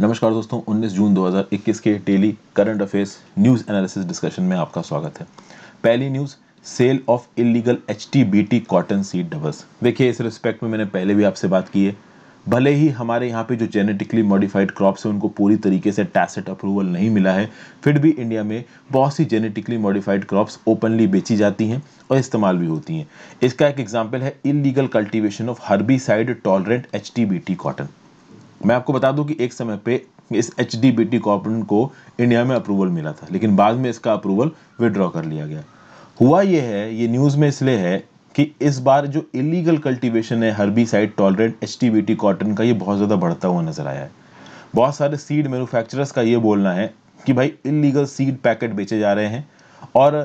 नमस्कार दोस्तों 19 जून 2021 के daily current affairs news analysis discussion में आपका स्वागत है पहली news sale of illegal H T B T cotton seed doubles देखिए इस रिस्पेक्ट में मैंने पहले भी आपसे बात की है भले ही हमारे यहाँ पे जो जेनेटिकली मॉडिफाइड क्रॉप्स हैं उनको पूरी तरीके से टैसेट अप्रूवल नहीं मिला है फिर भी इंडिया में बहुत सी जेनेटिकली मॉडिफाइड क्रॉप्स ओपनली बेची जाती हैं और इस्तेमाल भी होती हैं इसका एक एग्जाम्पल है illegal cultivation of side tolerant H cotton मैं आपको बता दूं कि एक समय पे इस एच डी बी टी कॉपरेंट को इंडिया में अप्रूवल मिला था लेकिन बाद में इसका अप्रूवल विड्रॉ कर लिया गया हुआ यह है ये न्यूज़ में इसलिए है कि इस बार जो इलीगल कल्टीवेशन है side tolerant H T B T cotton का ये बहुत ज़्यादा बढ़ता हुआ नज़र आया है बहुत सारे सीड मैनुफैक्चरर्स का ये बोलना है कि भाई इलीगल सीड पैकेट बेचे जा रहे हैं और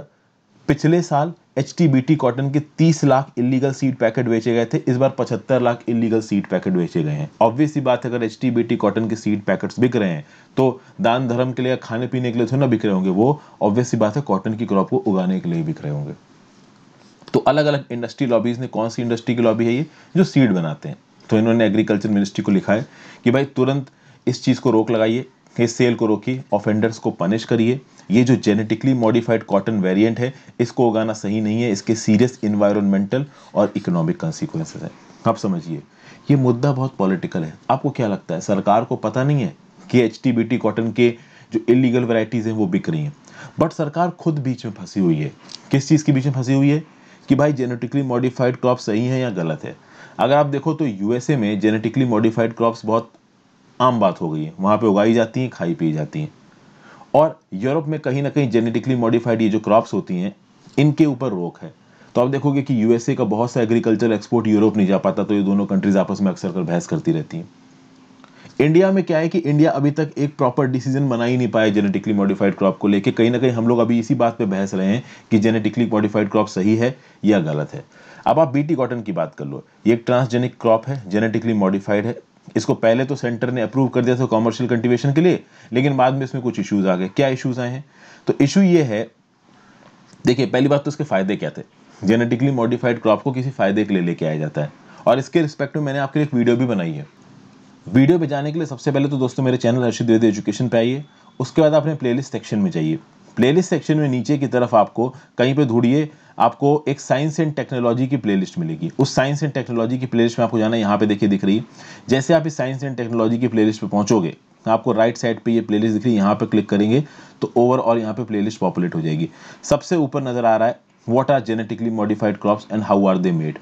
पिछले साल एच टी कॉटन के 30 लाख इलीगल सीड पैकेट बेचे गए थे इस बार 75 लाख इलीगल सीड पैकेट बेचे गए हैं ऑब्वियसली बात है अगर एच टी कॉटन के सीड पैकेट्स बिक रहे हैं तो दान धर्म के लिए खाने पीने के लिए थोड़ा ना बिक रहे होंगे वो ऑब्वियसली बात है कॉटन की क्रॉप को उगाने के लिए बिक रहे होंगे तो अलग अलग इंडस्ट्री लॉबीज ने कौन सी इंडस्ट्री की लॉबी है ये जो सीड बनाते हैं तो इन्होंने एग्रीकल्चर मिनिस्ट्री को लिखा है कि भाई तुरंत इस चीज़ को रोक लगाइए इस सेल को रोकिए ऑफेंडर्स को पनिश करिए ये जो जेनेटिकली मॉडिफाइड कॉटन वेरिएंट है इसको उगाना सही नहीं है इसके सीरियस इन्वायरमेंटल और इकोनॉमिक कॉन्सिक्वेंसेज है आप समझिए ये मुद्दा बहुत पॉलिटिकल है आपको क्या लगता है सरकार को पता नहीं है कि एच कॉटन के जो इलीगल वेराइटीज़ हैं वो बिक रही हैं बट सरकार खुद बीच में फंसी हुई है किस चीज़ के बीच में फंसी हुई है कि भाई जेनेटिकली मॉडिफाइड क्रॉप सही है या गलत है अगर आप देखो तो यूएसए में जेनेटिकली मॉडिफाइड क्रॉप्स बहुत आम बात हो गई है वहाँ पे उगाई जाती हैं खाई पी जाती हैं और यूरोप में कहीं ना कहीं जेनेटिकली मॉडिफाइड ये जो क्रॉप्स होती हैं इनके ऊपर रोक है तो आप देखोगे कि यूएसए का बहुत सा एग्रीकल्चर एक्सपोर्ट यूरोप नहीं जा पाता तो ये दोनों कंट्रीज आपस में अक्सर कर बहस करती रहती हैं इंडिया में क्या है कि इंडिया अभी तक एक प्रॉपर डिसीजन बना ही नहीं पाया जेनेटिकली मॉडिफाइड क्रॉप को लेके कहीं ना कहीं हम लोग अभी इसी बात पे बहस रहे हैं कि जेनेटिकली मॉडिफाइड क्रॉप सही है या गलत है अब आप बीटी कॉटन की बात कर लो ये एक ट्रांसजेनिक क्रॉप है जेनेटिकली मॉडिफाइड है इसको पहले तो सेंटर ने अप्रूव कर दिया था कॉमर्शियल कंटिवेशन के लिए लेकिन बाद में इसमें कुछ इश्यूज आ गए क्या इश्यूज आए हैं तो इशू ये है देखिए पहली बात तो इसके फायदे क्या थे जेनेटिकली मॉडिफाइड क्रॉप को किसी फायदे के लिए लेके आया जाता है और इसके रिस्पेक्ट में मैंने आपके लिए एक वीडियो भी बनाई है वीडियो पे जाने के लिए सबसे पहले तो दोस्तों मेरे चैनल हर्षित द्विवेदी एजुकेशन पे आइए उसके बाद अपने प्लेलिस्ट सेक्शन में जाइए प्लेलिस्ट सेक्शन में नीचे की तरफ आपको कहीं पे ढूंढिए आपको एक साइंस एंड टेक्नोलॉजी की प्लेलिस्ट मिलेगी उस साइंस एंड टेक्नोलॉजी की प्लेलिस्ट में आपको जाना यहाँ पे देखिए दिख रही है जैसे आप इस साइंस एंड टेक्नोलॉजी की प्लेलिस्ट पे पहुंचोगे तो आपको राइट साइड पे ये प्लेलिस्ट दिख रही है यहाँ पे क्लिक करेंगे तो ओवरऑल यहाँ पे प्लेलिस्ट पॉपुलेट हो जाएगी सबसे ऊपर नजर आ रहा है what are genetically modified crops and how are they made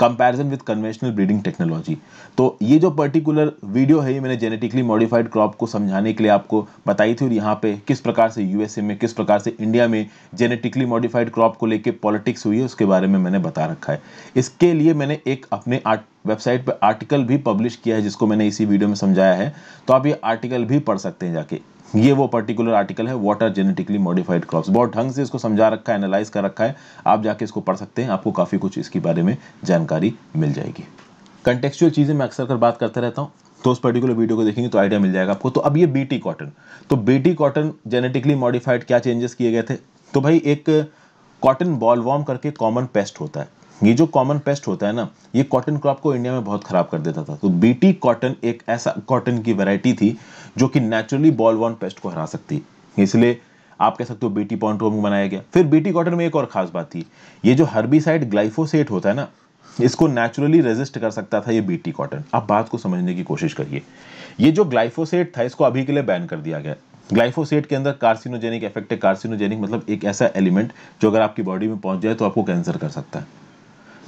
comparison with conventional breeding technology तो ये जो पर्टिकुलर वीडियो है ये मैंने जेनेटिकली मॉडिफाइड क्रॉप को समझाने के लिए आपको बताई थी और यहाँ पे किस प्रकार से यूएसए में किस प्रकार से इंडिया में जेनेटिकली मॉडिफाइड क्रॉप को लेके पॉलिटिक्स हुई है उसके बारे में मैंने बता रखा है इसके लिए मैंने एक अपने आर्ट वेबसाइट पर आर्टिकल भी पब्लिश किया है जिसको मैंने इसी वीडियो में समझाया है तो आप ये आर्टिकल भी पढ़ सकते हैं जाके ये वो पर्टिकुलर आर्टिकल है what are genetically modified crops बहुत ढंग से इसको समझा रखा है एनालाइज कर रखा है आप जाके इसको पढ़ सकते हैं आपको काफ़ी कुछ इसके बारे में जानकारी मिल जाएगी कंटेक्चुअल चीज़ें मैं अक्सर कर बात करता रहता हूँ तो उस पर्टिकुलर वीडियो को देखेंगे तो आइडिया मिल जाएगा आपको तो अब ये बीटी कॉटन तो बीटी कॉटन जेनेटिकली मॉडिफाइड क्या चेंजेस किए गए थे तो भाई एक कॉटन बॉल वॉर्म करके कॉमन पेस्ट होता है ये जो कॉमन पेस्ट होता है ना ये कॉटन क्रॉप को इंडिया में बहुत खराब कर देता था तो बीटी कॉटन एक ऐसा कॉटन की वैरायटी थी जो कि नेचुरली बॉल वॉन पेस्ट को हरा सकती है इसलिए आप कह सकते हो बीटी पॉइंट बनाया गया फिर बीटी कॉटन में एक और खास बात थी ये जो हर्बीसाइड ग्लाइफोसेट होता है ना इसको नेचुरली रेजिस्ट कर सकता था ये बीटी कॉटन आप बात को समझने की कोशिश करिए ये जो ग्लाइफोसेट था इसको अभी के लिए बैन कर दिया गया ग्लाइफोसेट के अंदर कार्सिनोजेनिक इफेक्ट है कार्सिनोजेनिक मतलब एक ऐसा एलिमेंट जो अगर आपकी बॉडी में पहुंच जाए तो आपको कैंसर कर सकता है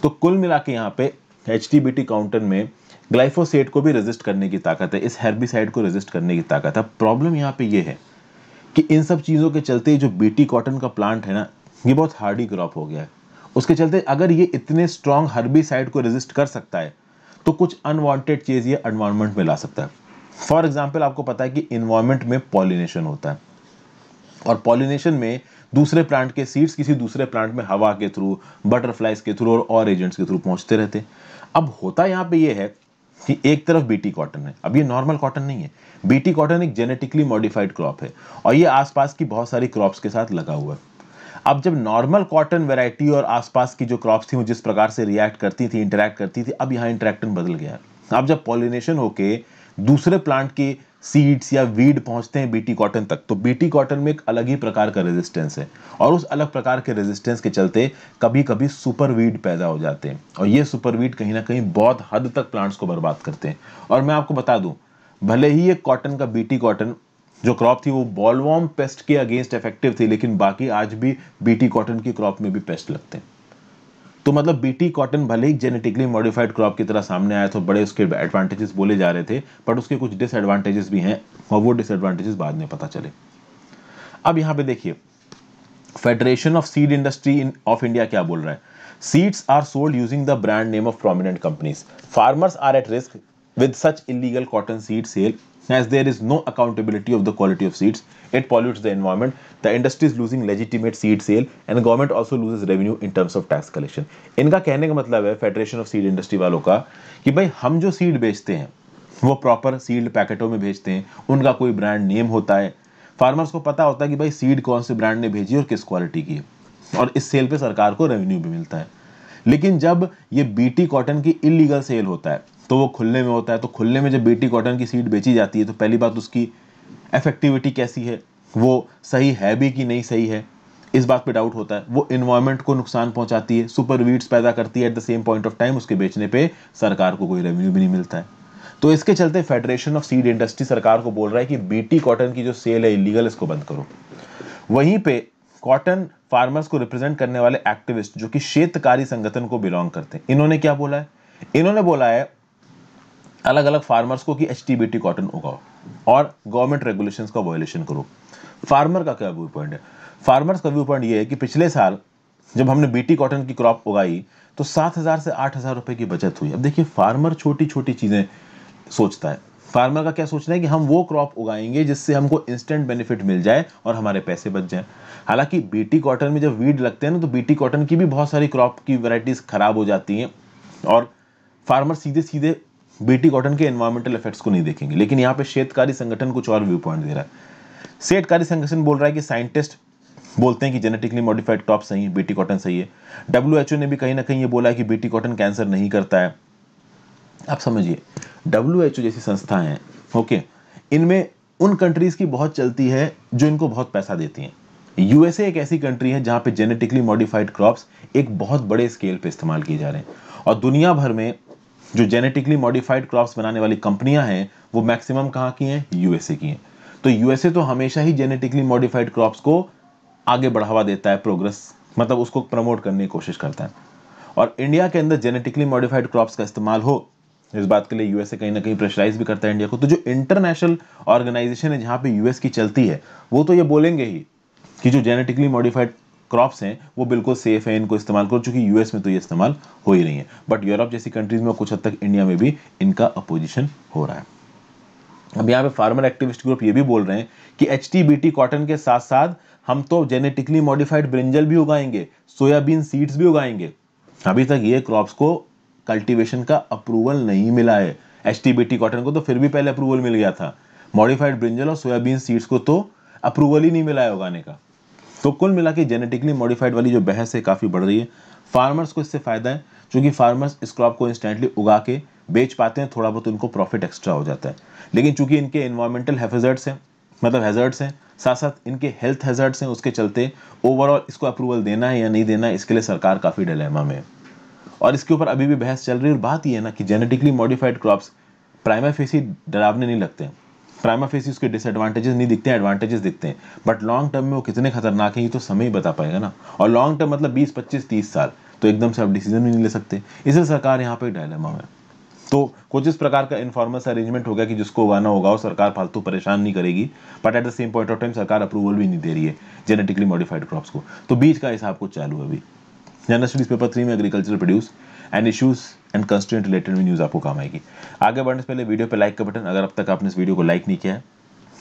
तो कुल मिला के यहाँ पे एच काउंटर में ग्लाइफोसेट को भी रेजिस्ट करने की ताकत है इस हेरबिसाइड को रेजिस्ट करने की ताकत है प्रॉब्लम यहाँ पे ये है कि इन सब चीज़ों के चलते जो बीटी कॉटन का प्लांट है ना ये बहुत हार्डी क्रॉप हो गया है उसके चलते अगर ये इतने स्ट्रांग हर्बिसाइड को रेजिस्ट कर सकता है तो कुछ अनवांटेड चीज़ ये अनवायरमेंट में ला सकता है फॉर एग्जाम्पल आपको पता है कि इन्वायरमेंट में पॉलिनेशन होता है और पॉलिनेशन में दूसरे प्लांट के सीड्स किसी दूसरे प्लांट में हवा के थ्रू बटरफ्लाइज के थ्रू और और एजेंट्स के थ्रू पहुंचते रहते अब होता यहाँ पे ये है कि एक तरफ बीटी कॉटन है अब ये नॉर्मल कॉटन नहीं है बीटी कॉटन एक जेनेटिकली मॉडिफाइड क्रॉप है और ये आसपास की बहुत सारी क्रॉप्स के साथ लगा हुआ है अब जब नॉर्मल कॉटन वेराइटी और आसपास की जो क्रॉप्स थी वो जिस प्रकार से रिएक्ट करती थी इंटरेक्ट करती थी अब यहाँ इंटरेक्टन बदल गया अब जब पॉलिनेशन होके दूसरे प्लांट की सीड्स या वीड पहुंचते हैं बीटी कॉटन तक तो बीटी कॉटन में एक अलग ही प्रकार का रेजिस्टेंस है और उस अलग प्रकार के रेजिस्टेंस के चलते कभी कभी सुपर वीड पैदा हो जाते हैं और ये सुपर वीड कहीं ना कहीं बहुत हद तक प्लांट्स को बर्बाद करते हैं और मैं आपको बता दूं भले ही ये कॉटन का बीटी कॉटन जो क्रॉप थी वो बॉलवॉम पेस्ट के अगेंस्ट इफेक्टिव थी लेकिन बाकी आज भी बीटी कॉटन की क्रॉप में भी पेस्ट लगते हैं तो मतलब बीटी कॉटन भले ही जेनेटिकली मॉडिफाइड क्रॉप की तरह सामने आया तो बड़े उसके एडवांटेजेस बोले जा रहे थे बट उसके कुछ डिसएडवांटेजेस भी हैं और वो डिसएडवांटेजेस बाद में पता चले अब यहां पे देखिए federation of seed industry of India क्या बोल रहा है seeds are sold using the brand name of prominent companies farmers are at risk with such illegal cotton seed sale as there is no accountability of the quality of seeds, it pollutes the environment, the industry is losing legitimate seed sale and the government also loses revenue in terms of tax collection. inka kehne ka matlab hai federation of seed industry walon ka ki bhai hum jo seed bechte hain wo proper sealed पैकेटों mein bechte hain unka koi brand name hota hai farmers ko pata hota hai ki bhai seed kaun se brand ne bheji aur kis quality ki hai aur is sale pe sarkar ko revenue bhi milta hai लेकिन जब ये BT cotton की illegal sale होता है तो वो खुलने में होता है तो खुलने में जब बीटी कॉटन की सीड बेची जाती है तो पहली बात उसकी इफेक्टिविटी कैसी है वो सही है भी कि नहीं सही है इस बात पे डाउट होता है वो इन्वायरमेंट को नुकसान पहुंचाती है सुपर वीड्स पैदा करती है at the same point of time उसके बेचने पे सरकार को कोई रेवेन्यू भी नहीं मिलता है तो इसके चलते फेडरेशन ऑफ सीड इंडस्ट्री सरकार को बोल रहा है कि बीटी कॉटन की जो सेल है इलीगल इसको बंद करो वहीं पे कॉटन फार्मर्स को रिप्रेजेंट करने वाले एक्टिविस्ट जो कि शेतकारी संगठन को बिलोंग करते हैं इन्होंने क्या बोला है इन्होंने बोला है अलग अलग फार्मर्स को कि एच कॉटन उगाओ और गवर्नमेंट रेगुलेशन का वॉयलेशन करो फार्मर का क्या व्यू पॉइंट है फार्मर्स का व्यू पॉइंट ये है कि पिछले साल जब हमने बीटी कॉटन की क्रॉप उगाई तो सात हज़ार से आठ हज़ार रुपए की बचत हुई अब देखिए फार्मर छोटी छोटी चीज़ें सोचता है फार्मर का क्या सोचना है कि हम वो क्रॉप उगाएंगे जिससे हमको इंस्टेंट बेनिफिट मिल जाए और हमारे पैसे बच जाएं हालांकि बीटी कॉटन में जब वीड लगते हैं ना तो बीटी कॉटन की भी बहुत सारी क्रॉप की वैरायटीज़ ख़राब हो जाती हैं और फार्मर सीधे सीधे बीटी कॉटन के एनवायरमेंटल इफेक्ट्स को नहीं देखेंगे लेकिन यहाँ पे शेतकारी संगठन कुछ और व्यू पॉइंट दे रहा है शेतकारी संगठन बोल रहा है कि साइंटिस्ट बोलते हैं कि जेनेटिकली मॉडिफाइड क्रॉप सही है बीटी कॉटन सही है डब्ल्यू ने भी कहीं ना कहीं ये बोला है कि बीटी कॉटन कैंसर नहीं करता है आप समझिए डब्ल्यू एच ओ जैसी संस्थाएं हैं ओके इनमें उन कंट्रीज़ की बहुत चलती है जो इनको बहुत पैसा देती हैं यूएसए एक ऐसी कंट्री है जहां पे जेनेटिकली मॉडिफाइड क्रॉप्स एक बहुत बड़े स्केल पे इस्तेमाल किए जा रहे हैं और दुनिया भर में जो जेनेटिकली मॉडिफाइड क्रॉप्स बनाने वाली कंपनियां हैं वो मैक्सिमम कहाँ की हैं यूएसए की हैं तो यूएसए तो हमेशा ही जेनेटिकली मॉडिफाइड क्रॉप्स को आगे बढ़ावा देता है प्रोग्रेस मतलब उसको प्रमोट करने की कोशिश करता है और इंडिया के अंदर जेनेटिकली मॉडिफाइड क्रॉप्स का इस्तेमाल हो इस बात के लिए यूएसए कहीं ना कहीं प्रेशराइज भी करता है इंडिया को तो जो इंटरनेशनल ऑर्गेनाइजेशन है जहाँ पे यूएस की चलती है वो तो ये बोलेंगे ही कि जो जेनेटिकली मॉडिफाइड क्रॉप्स हैं वो बिल्कुल सेफ है इनको इस्तेमाल करो चूंकि यूएस में तो ये इस्तेमाल हो ही रही है बट यूरोप जैसी कंट्रीज में कुछ हद तक इंडिया में भी इनका अपोजिशन हो रहा है अब यहाँ पे फार्मर एक्टिविस्ट ग्रुप ये भी बोल रहे हैं कि एच कॉटन के साथ साथ हम तो जेनेटिकली मॉडिफाइड ब्रिंजल भी उगाएंगे सोयाबीन सीड्स भी उगाएंगे अभी तक ये क्रॉप्स को कल्टीवेशन का अप्रूवल नहीं मिला है एच कॉटन को तो फिर भी पहले अप्रूवल मिल गया था मॉडिफाइड ब्रिंजल और सोयाबीन सीड्स को तो अप्रूवल ही नहीं मिला है उगाने का तो कुल मिला के जेनेटिकली मॉडिफाइड वाली जो बहस है काफ़ी बढ़ रही है फार्मर्स को इससे फ़ायदा है क्योंकि फार्मर्स इस क्रॉप को इंस्टेंटली उगा के बेच पाते हैं थोड़ा बहुत उनको प्रॉफिट एक्स्ट्रा हो जाता है लेकिन चूंकि इनके इन्वायरमेंटल हैफेजर्ट्स हैं मतलब हैजर्ट्स हैं साथ साथ इनके हेल्थ हैजर्ट्स हैं उसके चलते ओवरऑल इसको अप्रूवल देना है या नहीं देना है इसके लिए सरकार काफ़ी डिलेमा में है और इसके ऊपर अभी भी बहस चल रही है और बात यह है ना कि genetically modified crops prima facie डरावने नहीं लगते हैं प्राइमा फेसी उसके डिसएडवांटेजेस नहीं दिखते हैं एडवांटेजेस दिखते हैं बट लॉन्ग टर्म में वो कितने खतरनाक हैं ये तो समय ही बता पाएगा ना और लॉन्ग टर्म मतलब बीस पच्चीस तीस साल तो एकदम से आप डिसीजन भी नहीं ले सकते इसलिए सरकार यहाँ पर डायलमा में तो कुछ इस प्रकार का इन्फॉर्मल अरेंजमेंट हो गया कि जिसको उगाना होगा और सरकार फालतू परेशान नहीं करेगी but at the same point of time सरकार अप्रूवल भी नहीं दे रही है जेनेटिकली मॉडिफाइड क्रॉप्स को तो बीच का हिसाब कुछ चालू है अभी जनरल स्टडीज पेपर थ्री में agriculture produce and issues and constant related भी न्यूज़ आपको काम आएगी आगे बढ़ने से पहले वीडियो पे लाइक का बटन अगर अब तक आपने इस वीडियो को लाइक नहीं किया है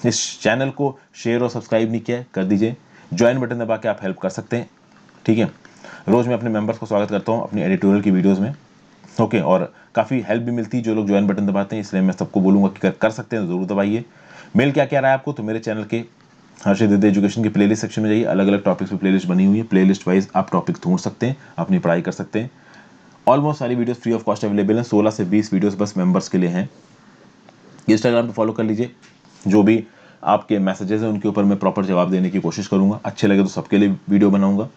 इस चैनल को शेयर और सब्सक्राइब नहीं किया है कर दीजिए ज्वाइन बटन दबा के आप हेल्प कर सकते हैं ठीक है रोज़ मैं अपने मेंबर्स को स्वागत करता हूँ अपनी एडिटोरियल की वीडियोज़ में ओके और काफ़ी हेल्प भी मिलती है जो लोग ज्वाइन बटन दबाते हैं इसलिए मैं सबको बोलूँगा कि कर सकते हैं ज़रूर दबाइए मेल क्या क्या रहा है आपको तो मेरे चैनल के हर्षित दीदी एजुकेशन के प्लेलिस्ट सेक्शन में जाइए अलग अलग टॉपिक्स पे प्लेलिस्ट बनी हुई है प्लेलिस्ट वाइज आप टॉपिक ढूंढ सकते हैं अपनी पढ़ाई कर सकते हैं ऑलमोस्ट सारी videos free of cost available हैं 16 से 20 वीडियोस बस मेंबर्स के लिए हैं इंस्टाग्राम पे फॉलो कर लीजिए जो भी आपके मैसेजेस हैं उनके ऊपर मैं प्रॉपर जवाब देने की कोशिश करूँगा अच्छे लगे तो सबके लिए वीडियो बनाऊँगा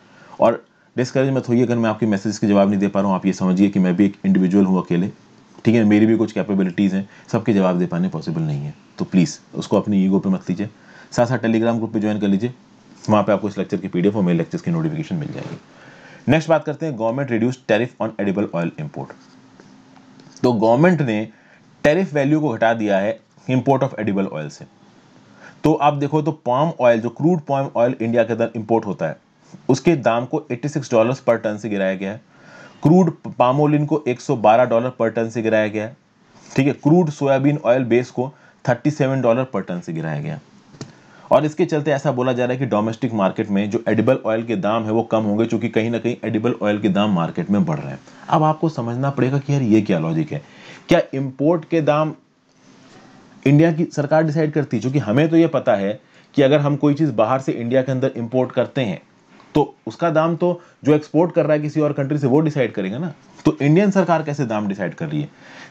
और डिस्करेज मत होइए अगर मैं आपके मैसेज के जवाब नहीं दे पा रहा हूँ आप ये समझिए कि मैं भी एक इंडिविजुअल हूँ अकेले ठीक है मेरी भी कुछ कैपेबिलिटीज़ हैं सबके जवाब दे पाने पॉसिबल नहीं है तो प्लीज़ उसको अपनी ईगो पर मत लीजिए साथ साथ टेलीग्राम ग्रुप पे ज्वाइन कर लीजिए वहाँ पे आपको इस लेक्चर की पीडीएफ और मेरे लेक्चर्स की नोटिफिकेशन मिल जाएगी नेक्स्ट बात करते हैं government reduce tariff on edible oil import तो गवर्नमेंट ने टैरिफ वैल्यू को घटा दिया है इम्पोर्ट ऑफ एडिबल ऑयल से तो आप देखो तो पाम ऑयल जो क्रूड पाम ऑयल इंडिया के अंदर इम्पोर्ट होता है उसके दाम को 86 डॉलर पर टन से गिराया गया है क्रूड पामोलिन को 112 डॉलर पर टन से गिराया गया है ठीक है क्रूड सोयाबीन ऑयल बेस को 37 डॉलर पर टन से गिराया गया और इसके चलते ऐसा बोला जा रहा है कि डोमेस्टिक मार्केट में जो एडिबल ऑयल के दाम है वो कम होंगे चूंकि कहीं ना कहीं एडिबल ऑयल के दाम मार्केट में बढ़ रहे हैं अब आपको समझना पड़ेगा कि यार ये क्या लॉजिक है क्या इम्पोर्ट के दाम इंडिया की सरकार डिसाइड करती है चूंकि हमें तो ये पता है कि अगर हम कोई चीज़ बाहर से इंडिया के अंदर इम्पोर्ट करते हैं तो उसका दाम तो जो एक्सपोर्ट कर रहा है किसी और कंट्री से वो डिसाइड करेगा ना तो इंडियन सरकार कैसे दाम डिसाइड कर रही है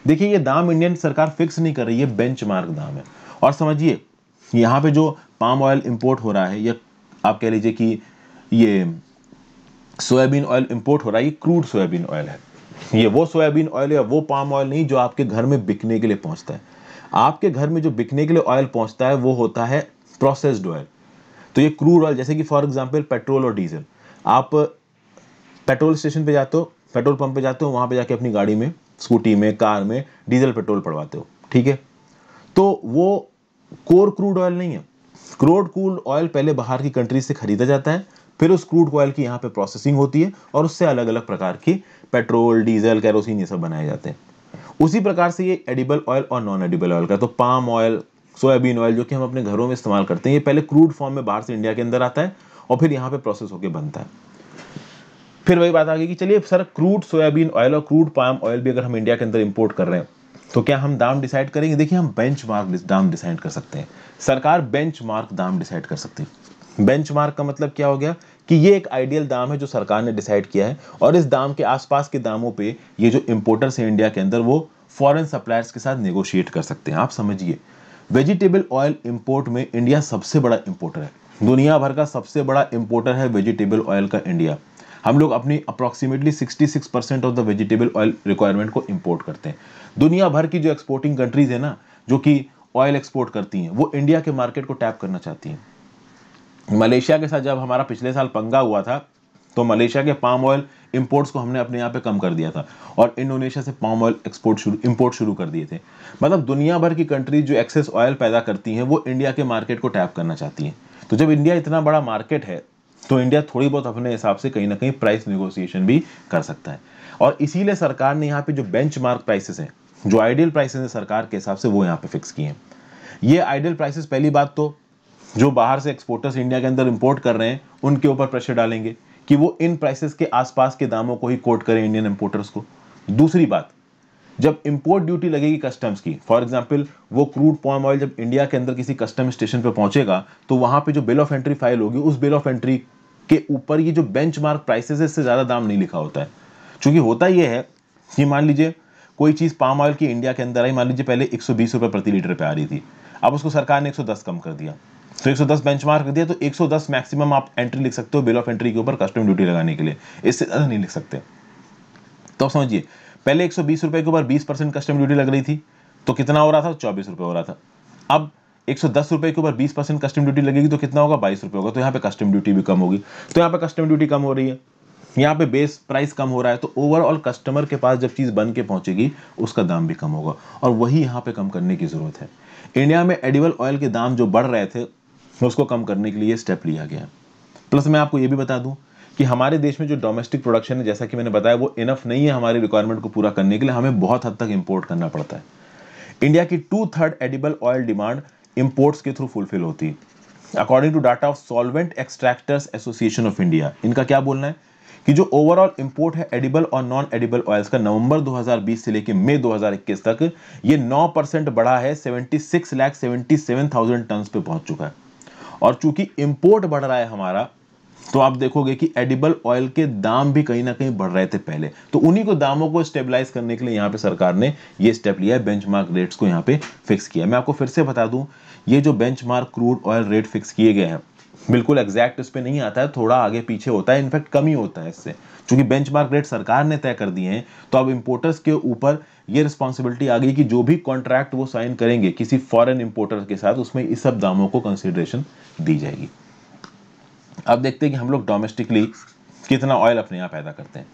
देखिए ये दाम इंडियन सरकार फिक्स नहीं कर रही है बेंच मार्क दाम है और समझिए यहाँ पे जो पाम ऑयल इम्पोर्ट हो रहा है या आप कह लीजिए कि ये सोयाबीन ऑयल इम्पोर्ट हो रहा है ये क्रूड सोयाबीन ऑयल है ये वो सोयाबीन ऑयल या वो पाम ऑयल नहीं जो आपके घर में बिकने के लिए पहुंचता है आपके घर में जो बिकने के लिए ऑयल पहुंचता है वो होता है प्रोसेस्ड ऑयल तो ये क्रूड ऑयल जैसे कि फॉर एग्जाम्पल पेट्रोल और डीजल आप पेट्रोल स्टेशन पे जाते हो पेट्रोल पंप पे जाते हो वहां पे जाके अपनी गाड़ी में स्कूटी में कार में डीजल पेट्रोल पड़वाते हो ठीक है तो वो कोर क्रूड ऑयल नहीं है क्रूड कूल ऑयल पहले बाहर की कंट्री से खरीदा जाता है फिर उस क्रूड ऑयल की यहाँ पे प्रोसेसिंग होती है और उससे अलग अलग प्रकार की पेट्रोल डीजल कैरोसिन ये सब बनाए जाते हैं उसी प्रकार से ये एडिबल ऑयल और नॉन एडिबल ऑयल का तो पाम ऑयल सोयाबीन ऑयल जो कि हम अपने घरों में इस्तेमाल करते हैं ये पहले क्रूड फॉर्म में बाहर से इंडिया के अंदर आता है और फिर यहाँ पे प्रोसेस होकर बनता है फिर वही बात आ गई कि चलिए सर क्रूड सोयाबीन ऑयल और क्रूड पाम ऑयल भी अगर हम इंडिया के अंदर इम्पोर्ट कर रहे हैं तो क्या हम दाम डिसाइड करेंगे देखिए हम बेंच मार्क दाम डिसाइड कर सकते हैं सरकार बेंच मार्क दाम डिसाइड कर सकती है बेंच मार्क का मतलब क्या हो गया कि ये एक आइडियल दाम है जो सरकार ने डिसाइड किया है और इस दाम के आसपास के दामों पे ये जो इम्पोर्टर्स हैं इंडिया के अंदर वो फॉरेन सप्लायर्स के साथ नेगोशिएट कर सकते हैं आप समझिए वेजिटेबल ऑयल इम्पोर्ट में इंडिया सबसे बड़ा इम्पोर्टर है दुनिया भर का सबसे बड़ा इम्पोर्टर है वेजिटेबल ऑयल का इंडिया हम लोग अपनी approximately 66 percent of the vegetable oil requirement को इम्पोर्ट करते हैं दुनिया भर की जो एक्सपोर्टिंग कंट्रीज है ना जो कि ऑयल एक्सपोर्ट करती हैं वो इंडिया के मार्केट को टैप करना चाहती हैं मलेशिया के साथ जब हमारा पिछले साल पंगा हुआ था तो मलेशिया के पाम ऑयल इंपोर्ट्स को हमने अपने यहाँ पे कम कर दिया था और इंडोनेशिया से पाम ऑयल एक्सपोर्ट शुरू इंपोर्ट शुरू कर दिए थे मतलब दुनिया भर की कंट्रीज जो एक्सेस ऑयल पैदा करती हैं वो इंडिया के मार्केट को टैप करना चाहती हैं तो जब इंडिया इतना बड़ा मार्केट है तो इंडिया थोड़ी बहुत अपने हिसाब से कहीं ना कहीं प्राइस निगोसिएशन भी कर सकता है और इसीलिए सरकार ने यहाँ पे जो बेंच मार्क प्राइसेस हैं जो आइडियल प्राइसेस हैं सरकार के हिसाब से वो यहाँ पे फिक्स किए हैं ये आइडियल प्राइसेस पहली बात तो जो बाहर से एक्सपोर्टर्स इंडिया के अंदर इम्पोर्ट कर रहे हैं उनके ऊपर प्रेशर डालेंगे कि वो इन प्राइसेस के आसपास के दामों को ही कोट करें इंडियन इम्पोर्टर्स को दूसरी बात जब इंपोर्ट ड्यूटी लगेगी कस्टम्स की फॉर एग्जाम्पल वो क्रूड पॉम ऑयल जब इंडिया के अंदर किसी कस्टम स्टेशन पर पहुंचेगा तो वहां पे जो बिल ऑफ एंट्री फाइल होगी उस बिल ऑफ एंट्री के ऊपर ये जो बेंच मार्क प्राइसेस है इससे ज़्यादा दाम नहीं लिखा होता है चूंकि होता यह है कि मान लीजिए कोई चीज़ पाम ऑयल की इंडिया के अंदर आई मान लीजिए पहले एक रुपए प्रति लीटर पे आ रही थी अब उसको सरकार ने 110 कम कर दिया तो 110 बेंचमार्क कर दिया तो 110 मैक्सिमम आप एंट्री लिख सकते हो बिल ऑफ एंट्री के ऊपर कस्टम ड्यूटी लगाने के लिए इससे ज़्यादा नहीं लिख सकते तो आप समझिए पहले एक रुपए के ऊपर बीस परसेंट कस्टम ड्यूटी लग रही थी तो कितना हो रहा था चौबीस रुपये हो रहा था अब एक सौ दस रुपए के ऊपर बीस परसेंट कस्टम ड्यूटी लगेगी तो कितना होगा बाईस रुपए होगा तो यहाँ पे कस्टम ड्यूटी भी कम होगी तो यहाँ पे कस्टम ड्यूटी कम हो रही है यहाँ पे बेस प्राइस कम हो रहा है तो ओवरऑल कस्टमर के पास जब चीज़ बन के पहुँचेगी उसका दाम भी कम होगा और वही यहाँ पे कम करने की ज़रूरत है इंडिया में एडिबल ऑयल के दाम जो बढ़ रहे थे उसको कम करने के लिए स्टेप लिया गया प्लस मैं आपको ये भी बता दूँ कि हमारे देश में जो डोमेस्टिक प्रोडक्शन है जैसा कि मैंने बताया वो इनफ नहीं है हमारी रिक्वायरमेंट को पूरा करने के लिए हमें बहुत हद तक इम्पोर्ट करना पड़ता है इंडिया की two third edible oil demand imports के थ्रू फुलफिल होती है according to data of solvent extractors association of India इनका क्या बोलना है कि जो ओवरऑल इंपोर्ट है एडिबल और नॉन एडिबल ऑयल्स का नवंबर 2020 से लेकर मई 2021 तक ये 9 परसेंट बढ़ा है 76 लाख 77 थाउजेंड टन पे पहुंच चुका है और चूंकि इंपोर्ट बढ़ रहा है हमारा तो आप देखोगे कि एडिबल ऑयल के दाम भी कहीं ना कहीं बढ़ रहे थे पहले तो उन्हीं को दामों को स्टेबलाइज करने के लिए यहाँ पे सरकार ने ये स्टेप लिया है मार्क रेट्स को यहाँ पे फिक्स किया मैं आपको फिर से बता दूं ये जो mark crude oil rate fix किए गए हैं बिल्कुल एग्जैक्ट इस पर नहीं आता है थोड़ा आगे पीछे होता है इनफैक्ट कम ही होता है इससे क्योंकि मार्क रेट सरकार ने तय कर दिए हैं तो अब इम्पोर्टर्स के ऊपर ये रिस्पॉन्सिबिलिटी आ गई कि जो भी कॉन्ट्रैक्ट वो साइन करेंगे किसी फॉरेन इंपोर्टर के साथ उसमें इस सब दामों को कंसिडरेशन दी जाएगी अब देखते हैं कि हम लोग डोमेस्टिकली कितना ऑयल अपने यहाँ पैदा करते हैं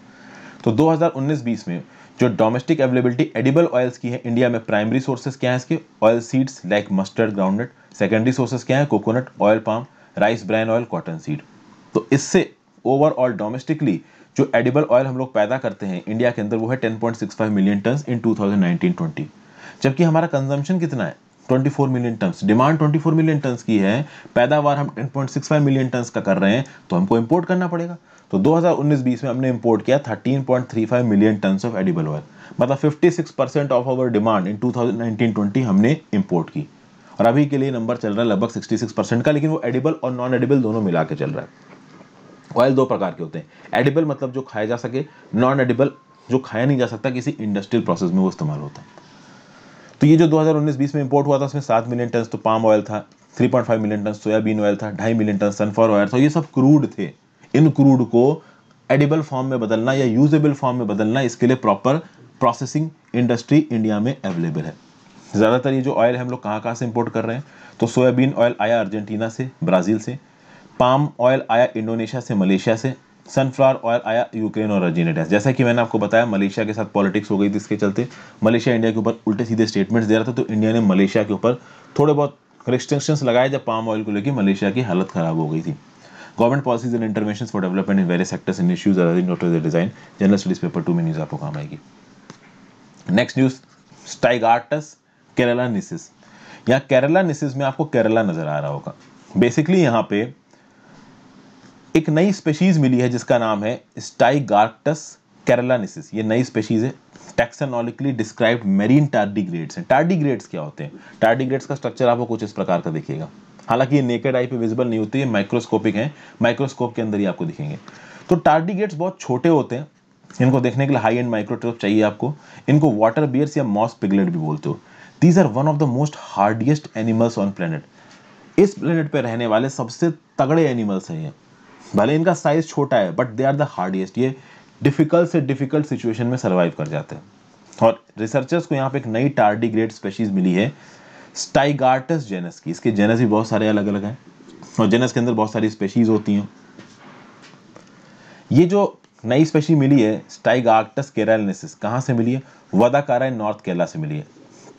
तो 2019-20 में जो डोमेस्टिक अवेलेबिलिटी एडिबल ऑयल्स की है इंडिया में प्राइमरी सोर्सेज क्या है इसके oil seeds like mustard groundnut secondary sources क्या है coconut oil palm rice bran oil cotton seed तो इससे ओवरऑल डोमेस्टिकली जो एडिबल ऑयल हम लोग पैदा करते हैं इंडिया के अंदर वो है 10.65 मिलियन टन इन 2019-20 जबकि हमारा कंजम्पशन कितना है 24 million ton demand 24 million tons की है पैदावार हम 10.65 मिलियन टन्स का कर रहे हैं तो हमको इंपोर्ट करना पड़ेगा तो 2019-20 में हमने इंपोर्ट किया 13.35 million ton of edible oil मतलब 56 percent of our demand in 2019-20 हमने इंपोर्ट की और अभी के लिए नंबर चल रहा है लगभग 66 परसेंट का लेकिन वो एडिबल और नॉन एडिबल दोनों मिला के चल रहा है ऑयल दो प्रकार के होते हैं एडिबल मतलब जो खाया जा सके नॉन एडिबल जो खाया नहीं जा सकता किसी इंडस्ट्रियल प्रोसेस में वो इस्तेमाल होता है तो ये जो 2019-20 में इंपोर्ट हुआ था उसमें सात मिलियन टन तो पाम ऑयल था 3.5 मिलियन टन सोयाबीन ऑयल था ढाई मिलियन टन सनफ्लावर ऑयल था ये सब क्रूड थे इन क्रूड को एडिबल फॉर्म में बदलना या यूजेबल फॉर्म में बदलना इसके लिए प्रॉपर प्रोसेसिंग इंडस्ट्री इंडिया में अवेलेबल है ज़्यादातर ये जो ऑयल हम लोग कहाँ कहाँ से इम्पोर्ट कर रहे हैं तो सोयाबीन ऑयल आया अर्जेंटीना से ब्राज़ील से पाम ऑयल आया इंडोनेशिया से मलेशिया से सनफ्लावर ऑयल आया यूक्रेन और अर्जीनेटा जैसा कि मैंने आपको बताया मलेशिया के साथ पॉलिटिक्स हो गई थी इसके चलते मलेशिया इंडिया के ऊपर उल्टे सीधे स्टेटमेंट्स दे रहा था तो इंडिया ने मलेशिया के ऊपर थोड़े बहुत रिस्ट्रिक्शंस लगाए जब पाम ऑयल को लेकर मलेशिया की हालत खराब हो गई थी government policies and intervention for development in various sectors in issues design general studies paper two में न्यूज आपको काम आएगी next news Stygarctus keralensis यहाँ केरला निसिस में आपको केरला नजर आ रहा होगा बेसिकली यहाँ पे एक नई स्पेशीज़ मिली है जिसका नाम है स्टाइगार्टस केरलानिसिस ये नई स्पेशीज़ है टेक्सनोलिकली डिस्क्राइब मेरीन टार्डिग्रेड्स हैं टार्डिग्रेड्स क्या होते हैं टार्डिग्रेड्स का स्ट्रक्चर आपको कुछ इस प्रकार का दिखेगा हालांकि ये नेकेड आई पे विजिबल नहीं होती है माइक्रोस्कोपिक हैं माइक्रोस्कोप के अंदर ही आपको दिखेंगे तो टार्डिग्रेड्स बहुत छोटे होते हैं इनको देखने के लिए हाई एंड माइक्रोट्रोप चाहिए आपको इनको वाटर बियर्स या मॉस पिगलेट भी बोलते हो these are one of the most hardiest animals on planet इस प्लेनेट पर रहने वाले सबसे तगड़े एनिमल्स हैं भले इनका साइज छोटा है but they are the hardest ये डिफिकल्ट से डिफिकल्ट सिचुएशन में सर्वाइव कर जाते हैं और रिसर्चर्स को यहाँ पे एक नई ग्रेड स्पेशीज मिली है स्टाइगार्टस जेनस की इसके जेनस भी बहुत सारे अलग अलग हैं और जेनस के अंदर बहुत सारी स्पेशीज होती हैं ये जो नई स्पेशी मिली है स्टाइगार्टस केरालनेसिस कहाँ से मिली है वदाकारा नॉर्थ केरला से मिली है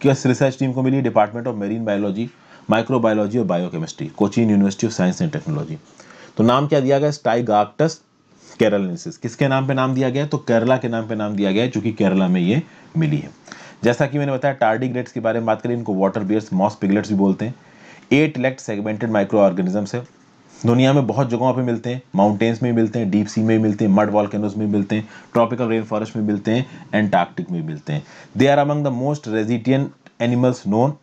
किस रिसर्च टीम को मिली है department of marine biology microbiology और biochemistry Cochin university of science and technology तो नाम क्या दिया गया स्टाइगाक्टस केरलिस किसके नाम पे नाम दिया गया तो केरला के नाम पे नाम दिया गया चूंकि केरला में ये मिली है जैसा कि मैंने बताया टार्डिग्रेट्स के बारे में बात करें इनको वाटर बियर्स मॉस पिगलेट्स भी बोलते हैं eight legged segmented micro organisms है दुनिया में बहुत जगहों पे मिलते हैं माउंटेन्स में मिलते हैं डीप सी में मिलते हैं मड वॉल्केनोज में मिलते हैं ट्रॉपिकल रेन फॉरेस्ट में मिलते हैं एंटार्क्टिक में मिलते हैं they are among the most resilient animals known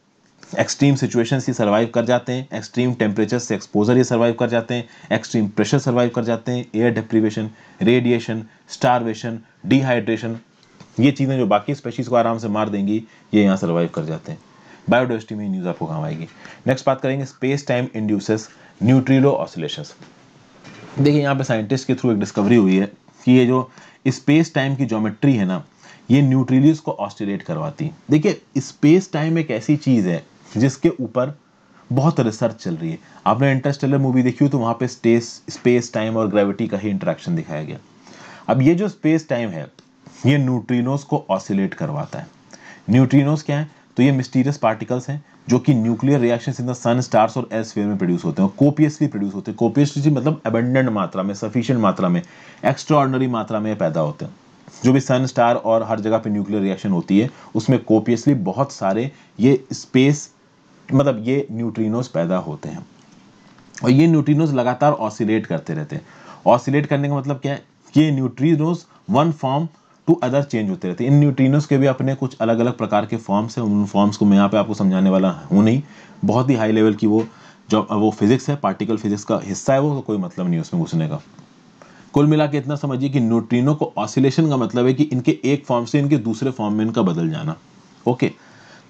extreme situation ही सर्वाइव कर जाते हैं एक्सट्रीम टेम्परेचर से एक्सपोजर ये सर्वाइव कर जाते हैं एक्सट्रीम प्रेशर सर्वाइव कर जाते हैं air deprivation radiation starvation dehydration ये चीज़ें जो बाकी स्पेशीज़ को आराम से मार देंगी ये यहाँ सर्वाइव कर जाते हैं बायोडाइवर्सिटी में न्यूज़ आपको काम आएगी नेक्स्ट बात करेंगे space time induces neutrino oscillations देखिए यहाँ पे साइंटिस्ट के थ्रू एक डिस्कवरी हुई है कि ये जो स्पेस टाइम की जोमेट्री है ना ये न्यूट्रीलियस को ऑस्टिलेट करवाती है देखिए स्पेस टाइम एक ऐसी चीज़ है जिसके ऊपर बहुत रिसर्च चल रही है आपने इंटरस्टेलर मूवी देखी हो तो वहाँ पे स्टेस स्पेस टाइम और ग्रेविटी का ही इंटरेक्शन दिखाया गया अब ये जो स्पेस टाइम है ये न्यूट्रिनोस को ऑसिलेट करवाता है न्यूट्रिनोस क्या है तो ये मिस्टीरियस पार्टिकल्स हैं जो कि nuclear reaction in the sun stars और एल्सवेयर में प्रोड्यूस होते हैं कोपियसली प्रोड्यूस होते हैं कोपियसली मतलब अबेंडेंट मात्रा में सफिशियंट मात्रा में एक्स्ट्राऑर्डनरी मात्रा में पैदा होते हैं जो भी सन स्टार और हर जगह पे न्यूक्लियर रिएक्शन होती है उसमें कोपियसली बहुत सारे ये स्पेस मतलब ये न्यूट्रिनोज पैदा होते हैं और ये न्यूट्रिनोज लगातार ऑसिलेट करते रहते हैं ऑसिलेट करने का मतलब क्या है ये neutrinos one form to other change होते रहते हैं इन न्यूट्रिनोज के भी अपने कुछ अलग अलग प्रकार के फॉर्म्स हैं उन फॉर्म्स को मैं यहाँ पे आपको समझाने वाला हूँ नहीं बहुत ही हाई लेवल की वो जब वो फिजिक्स है पार्टिकल फिजिक्स का हिस्सा है वो तो कोई मतलब नहीं उसमें घुसने का कुल मिला के इतना समझिए कि न्यूट्रिनो को ऑसिलेशन का मतलब है कि इनके एक फॉर्म से इनके दूसरे फॉर्म में इनका बदल जाना ओके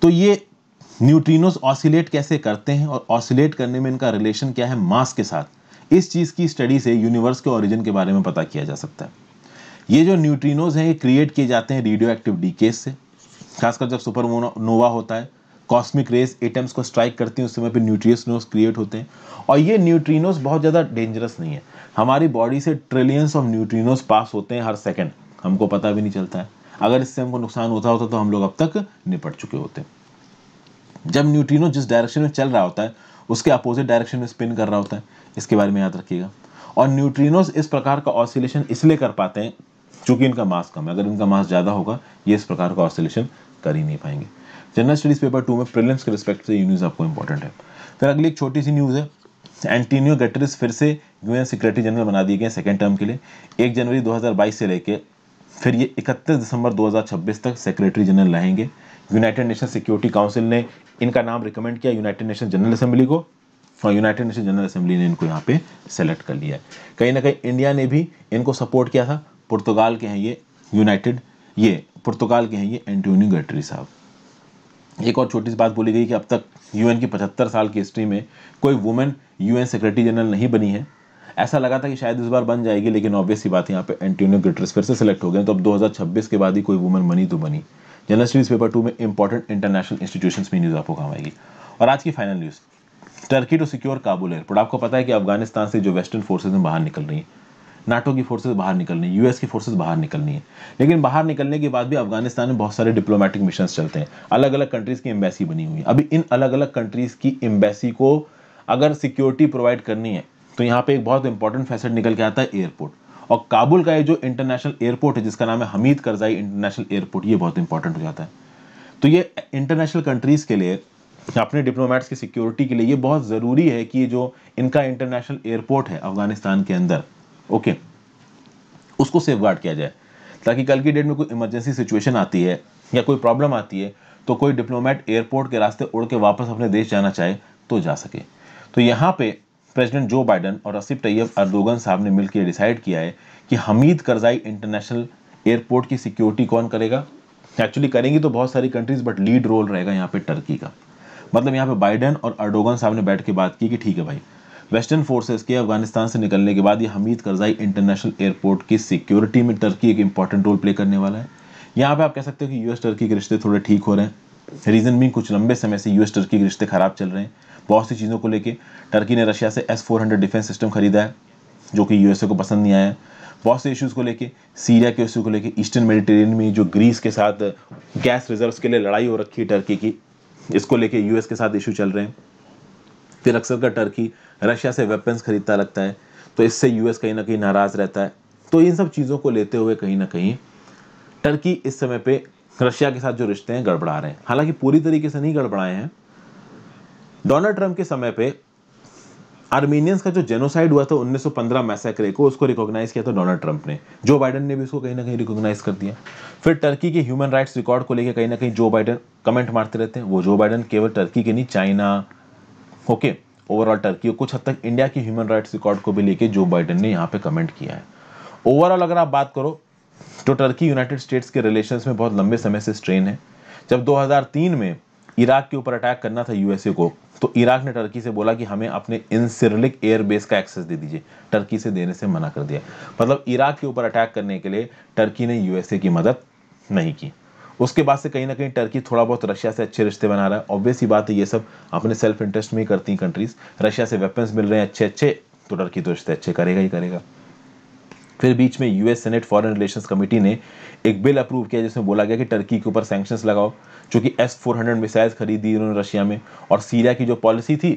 तो ये न्यूट्रीनोज ऑसिलेट कैसे करते हैं और ऑसिलेट करने में इनका रिलेशन क्या है मास के साथ इस चीज़ की स्टडी से यूनिवर्स के ओरिजिन के बारे में पता किया जा सकता है ये जो न्यूट्रीनोज हैं ये क्रिएट किए जाते हैं रेडियो एक्टिव डीकेस से खासकर जब सुपर नोवा होता है कॉस्मिक रेस एटम्स को स्ट्राइक करती हैं उस समय पर न्यूट्रियनोज क्रिएट होते हैं और ये न्यूट्रीनोज बहुत ज़्यादा डेंजरस नहीं है हमारी बॉडी से ट्रिलियंस ऑफ न्यूट्रीनोज पास होते हैं हर सेकेंड हमको पता भी नहीं चलता है अगर इससे हमको नुकसान होता होता तो हम लोग अब तक निपट चुके होते हैं जब न्यूट्रीनो जिस डायरेक्शन में चल रहा होता है उसके अपोजिट डायरेक्शन में स्पिन कर रहा होता है इसके बारे में याद रखिएगा और न्यूट्रीनोज इस प्रकार का ऑसिलेशन इसलिए कर पाते हैं चूंकि इनका मास कम है अगर इनका मास ज़्यादा होगा ये इस प्रकार का ऑसिलेशन कर ही नहीं पाएंगे जनरल स्टडीज पेपर टू में प्रिलियम्स के रिस्पेक्ट से ये न्यूज़ आपको इंपॉर्टेंट है फिर अगली एक छोटी सी न्यूज़ है एंटीनियो गटरिस फिर से यूएन सेक्रेटरी जनरल बना दिए गए सेकेंड टर्म के लिए एक जनवरी 2022 से लेके फिर ये 31 दिसंबर 2026 तक सेक्रेटरी जनरल रहेंगे यूनाइटेड नेशन सिक्योरिटी काउंसिल ने इनका नाम रिकमेंड किया यूनाइटेड नेशन जनरल असेंबली को और यूनाइटेड नेशन जनरल असेंबली ने इनको यहाँ पे सेलेक्ट कर लिया है कहीं ना कहीं इंडिया ने भी इनको सपोर्ट किया था पुर्तगाल के हैं ये यूनाइटेड ये पुर्तगाल के हैं ये एंटोनी गटरी साहब एक और छोटी सी बात बोली गई कि अब तक यूएन की 75 साल की हिस्ट्री में कोई वुमेन यूएन सेक्रेटरी जनरल नहीं बनी है ऐसा लगा था कि शायद इस बार बन जाएगी लेकिन ऑब्वियस ही बात है यहाँ पे एंटोनियो गुटरेस फिर से सेलेक्ट हो गए तो अब 2026 के बाद ही कोई वुमेन बनी तो बनी जर्नलिस्ट न्यूज़ पेपर टू में इंपॉर्टेंट इंटरनेशनल इंस्टीट्यूशन में न्यूज़ आपको काम आएगी और आज की final news Turkey to secure Kabul airport आपको पता है कि अफगानिस्तान से जो वेस्टर्न फोर्सेज हैं बाहर निकल रही हैं नाटो की फोर्सेज बाहर निकल रही है यूएस की फोर्सेज बाहर निकलनी है लेकिन बाहर निकलने के बाद भी अफगानिस्तान में बहुत सारे डिप्लोमेटिक मिशन चलते हैं अलग अलग कंट्रीज़ की एम्बेसी बनी हुई है अभी इन अलग अलग कंट्रीज़ की एम्बेसी को अगर सिक्योरिटी प्रोवाइड करनी है तो यहाँ पे एक बहुत इंपॉर्टेंट फैसल निकल के आता है एयरपोर्ट और काबुल का ये जो इंटरनेशनल एयरपोर्ट है जिसका नाम है हमीद करजाई इंटरनेशनल एयरपोर्ट ये बहुत इंपॉर्टेंट हो जाता है तो ये इंटरनेशनल कंट्रीज़ के लिए अपने डिप्लोमेट्स की सिक्योरिटी के लिए ये बहुत ज़रूरी है कि जो इनका इंटरनेशनल एयरपोर्ट है अफगानिस्तान के अंदर ओके उसको सेफ किया जाए ताकि कल की डेट में कोई इमरजेंसी सिचुएशन आती है या कोई प्रॉब्लम आती है तो कोई डिप्लोमेट एयरपोर्ट के रास्ते उड़ के वापस अपने देश जाना चाहे तो जा सके तो यहाँ पे प्रेसिडेंट जो बाइडन और असिफ तैयब अर्दोगन साहब ने मिलकर डिसाइड किया है कि हमीद करजाई इंटरनेशनल एयरपोर्ट की सिक्योरिटी कौन करेगा एक्चुअली करेंगी तो बहुत सारी कंट्रीज बट लीड रोल रहेगा यहाँ पे टर्की का मतलब यहाँ पे बाइडन और अर्डोगन साहब ने बैठ के बात की कि ठीक है भाई वेस्टर्न फोर्सेस के अफगानिस्तान से निकलने के बाद ये हमीद करजाई इंटरनेशनल एयरपोर्ट की सिक्योरिटी में टर्की एक इंपॉर्टेंट रोल प्ले करने वाला है यहाँ पे आप कह सकते हो कि यूएस टर्की के रिश्ते थोड़े ठीक हो रहे हैं रीज़न भी कुछ लंबे समय से यूएस टर्की के रिश्ते खराब चल रहे हैं बहुत सी चीज़ों को लेके टर्की ने रशिया से एस फोर डिफेंस सिस्टम खरीदा है जो कि यूएसए को पसंद नहीं आया बहुत से इश्यूज़ को लेके सीरिया के इश्यू को लेके ईस्टर्न मेडिटेरेनियन में जो ग्रीस के साथ गैस रिजर्व्स के लिए लड़ाई हो रखी है टर्की की इसको लेके यूएस के साथ इशू चल रहे हैं फिर अक्सर का टर्की रशिया से वेपन्स खरीदता लगता है तो इससे यूएस कहीं ना कहीं नाराज़ रहता है तो इन सब चीज़ों को लेते हुए कहीं ना कहीं टर्की इस समय पे रशिया के साथ जो रिश्ते हैं गड़बड़ा रहे हैं हालांकि पूरी तरीके से नहीं गड़बड़ाए हैं डोनाल्ड ट्रंप के समय पे आर्मीनियंस का जो जेनोसाइड हुआ था 1915 मैसेक्रे को उसको रिकॉग्नाइज किया था डोनाल्ड ट्रंप ने जो बाइडन ने भी उसको कहीं ना कहीं रिकॉग्नाइज कर दिया फिर टर्की के ह्यूमन राइट्स रिकॉर्ड को लेकर कहीं ना कहीं जो बाइडन कमेंट मारते रहते हैं वो जो बाइडन केवल टर्की के नहीं चाइना ओके ओवरऑल टर्की और कुछ हद तक इंडिया की ह्यूमन राइट्स रिकॉर्ड को भी लेकर जो बाइडन ने यहाँ पे कमेंट किया है ओवरऑल अगर आप बात करो तो टर्की यूनाइटेड स्टेट्स के रिलेशन में बहुत लंबे समय से स्ट्रेन है जब 2003 में इराक के ऊपर अटैक करना था यूएसए को तो इराक ने टर्की से बोला कि हमें अपने इन सिरलिक एयरबेस का एक्सेस दे दीजिए टर्की से देने से मना कर दिया मतलब इराक के ऊपर अटैक करने के लिए टर्की ने यूएसए की मदद नहीं की उसके बाद से कहीं ना कहीं टर्की थोड़ा बहुत रशिया से अच्छे रिश्ते बना रहा है ऑब्वियस ही बात है ये सब अपने सेल्फ इंटरेस्ट में ही करती हैं कंट्रीज रशिया से वेपन्स मिल रहे हैं अच्छे अच्छे तो टर्की तो रिश्ते अच्छे करेगा ही करेगा फिर बीच में US senate foreign relation committee ने एक बिल अप्रूव किया जिसमें बोला गया कि टर्की के ऊपर सेंक्शन लगाओ जो कि एस फोर हंड्रेड मिसाइल्स खरीदी उन्होंने रशिया में और सीरिया की जो पॉलिसी थी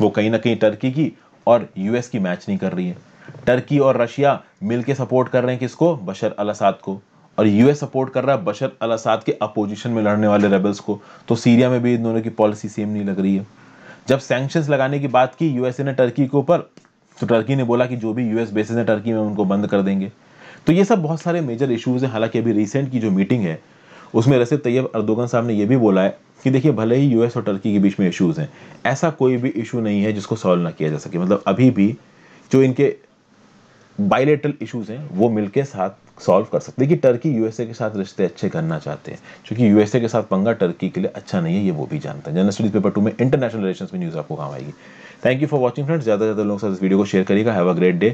वो कहीं ना कहीं टर्की की और यूएस की मैच नहीं कर रही है टर्की और रशिया मिलकर सपोर्ट कर रहे हैं किसको बशर अल असाद को और यूएस सपोर्ट कर रहा है बशर अल असाद के अपोजिशन में लड़ने वाले रेबल्स को तो सीरिया में भी इन दोनों की पॉलिसी सेम नहीं लग रही है जब सैंक्शंस लगाने की बात की यूएसए ने टर्की के ऊपर तो टर्की ने बोला कि जो भी यूएस बेसिस हैं टर्की में उनको बंद कर देंगे तो ये सब बहुत सारे मेजर इशूज़ हैं हालांकि अभी रिसेंट की जो मीटिंग है उसमें रसीद तैयब अर्दोगन साहब ने यह भी बोला है कि देखिए भले ही यूएस और टर्की के बीच में इशूज़ हैं ऐसा कोई भी इशू नहीं है जिसको सॉल्व ना किया जा सके मतलब अभी भी जो इनके बायलेटरल इशूज़ हैं वो मिलके साथ सॉल्व कर सकते हैं कि टर्की यूएसए के साथ रिश्ते अच्छे करना चाहते हैं क्योंकि यूएसए के साथ पंगा टर्की के लिए अच्छा नहीं है ये वो भी जानते हैं जनरल स्टडीज पेपर टू में इंटरनेशनल रिलेशन में न्यूज़ आपको काम आएगी thank you for watching friends ज़्यादा से ज़्यादा लोगों के साथ इस वीडियो को शेयर करिएगा have a great day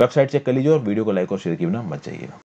website check कर लीजिए और वीडियो को लाइक और शेयर की बना मत जाइएगा